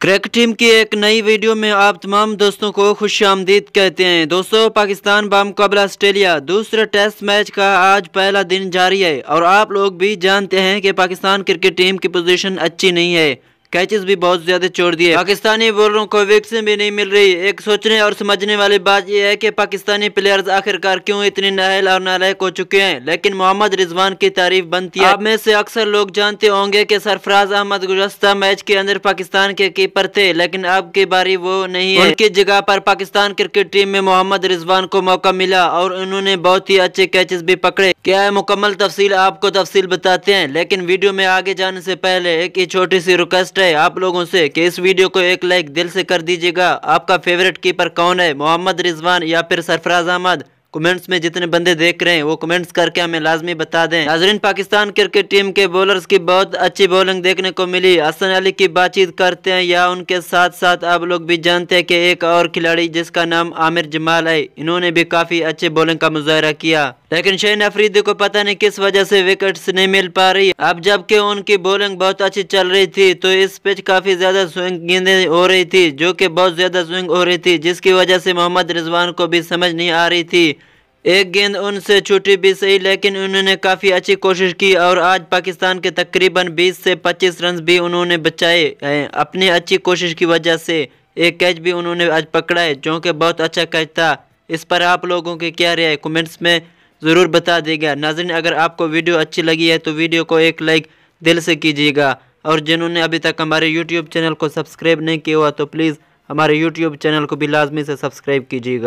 cricket team की एक नई वीडियो में आप तमाम दोस्तों को खुश आमदीद कहते हैं दोस्तों पाकिस्तान बामकबल ऑस्ट्रेलिया दूसरे टेस्ट मैच का आज पहला दिन जारी है और आप लोग भी जानते हैं कि पाकिस्तान क्रिकेट टीम की पोजीशन अच्छी नहीं है कैचेस भी बहुत ज्यादा छोड़ दिए पाकिस्तानी बॉलरों को वैक्सीन भी नहीं मिल रही एक सोचने और समझने वाली बात यह है कि पाकिस्तानी प्लेयर्स आखिरकार क्यों इतने नाहल और नालायक हो चुके हैं लेकिन मोहम्मद रिजवान की तारीफ बनती है आप में से अक्सर लोग जानते होंगे कि सरफराज अहमद गुजस्ता मैच के अंदर पाकिस्तान के कीपर थे लेकिन अब की बारी वो नहीं है उनकी जगह पर पाकिस्तान क्रिकेट टीम में मोहम्मद रिजवान को मौका मिला और उन्होंने बहुत ही अच्छे कैचेस भी पकड़े क्या है मुकम्मल तफसील आपको तफसील बताते हैं लेकिन वीडियो में आगे जाने से पहले एक ही छोटी सी रिक्वेस्ट रिक्वेस्ट है आप लोगों से कि इस वीडियो को एक लाइक दिल से कर दीजिएगा आपका फेवरेट कीपर कौन है मोहम्मद रिजवान या फिर सरफराज अहमद कमेंट्स में जितने बंदे देख रहे हैं वो कमेंट्स करके हमें लाजमी बता दें नाजरीन पाकिस्तान क्रिकेट टीम के बॉलर्स की बहुत अच्छी बॉलिंग देखने को मिली हसन अली की बातचीत करते हैं या उनके साथ साथ आप लोग भी जानते हैं कि एक और खिलाड़ी जिसका नाम आमिर जमाल है इन्होंने भी काफ़ी अच्छे बॉलिंग का मुजाहरा किया लेकिन शहन अफरीदी को पता नहीं किस वजह से विकेट्स नहीं मिल पा रही अब जबकि उनकी बॉलिंग बहुत अच्छी चल रही थी तो इस पिच काफ़ी ज़्यादा स्विंग गेंदे हो रही थी जो कि बहुत ज़्यादा स्विंग हो रही थी जिसकी वजह से मोहम्मद रिजवान को भी समझ नहीं आ रही थी एक गेंद उनसे छुट्टी भी सही लेकिन उन्होंने काफ़ी अच्छी कोशिश की और आज पाकिस्तान के तकरीबन 20 से 25 रन भी उन्होंने बचाए हैं अपनी अच्छी कोशिश की वजह से एक कैच भी उन्होंने आज पकड़ा है जो कि बहुत अच्छा कैच था इस पर आप लोगों की क्या राय कमेंट्स में ज़रूर बता देगा नाजरन अगर आपको वीडियो अच्छी लगी है तो वीडियो को एक लाइक दिल से कीजिएगा और जिन्होंने अभी तक हमारे यूट्यूब चैनल को सब्सक्राइब नहीं किया हुआ तो प्लीज़ हमारे यूट्यूब चैनल को भी लाजमी से सब्सक्राइब कीजिएगा